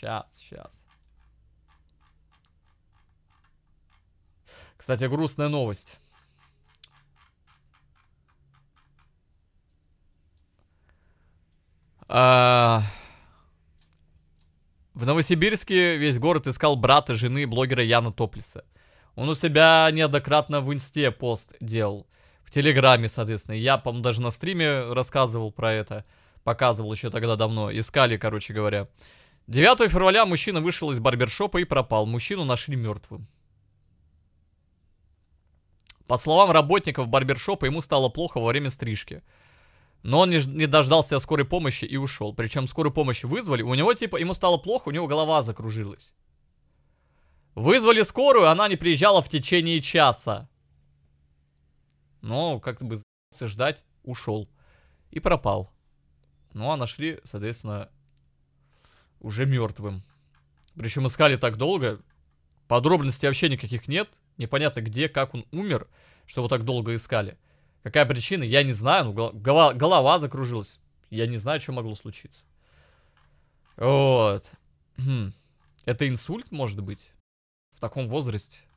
Сейчас, сейчас. Кстати, грустная новость. А... В Новосибирске весь город искал брата жены блогера Яна Топлиса. Он у себя неоднократно в инсте пост делал. В Телеграме, соответственно. Я, по-моему, даже на стриме рассказывал про это. Показывал еще тогда давно. Искали, короче говоря. 9 февраля мужчина вышел из барбершопа и пропал. Мужчину нашли мертвым. По словам работников барбершопа, ему стало плохо во время стрижки. Но он не, дождался скорой помощи и ушел. Причем скорую помощь вызвали. У него типа, ему стало плохо, у него голова закружилась. Вызвали скорую, она не приезжала в течение часа. Но как бы ждать, ушел. И пропал. Ну а нашли, соответственно, уже мертвым. Причем искали так долго. Подробностей вообще никаких нет. Непонятно где, как он умер, что его так долго искали. Какая причина, я не знаю. Ну, голова, голова закружилась. Я не знаю, что могло случиться. Вот. Хм. Это инсульт, может быть? В таком возрасте.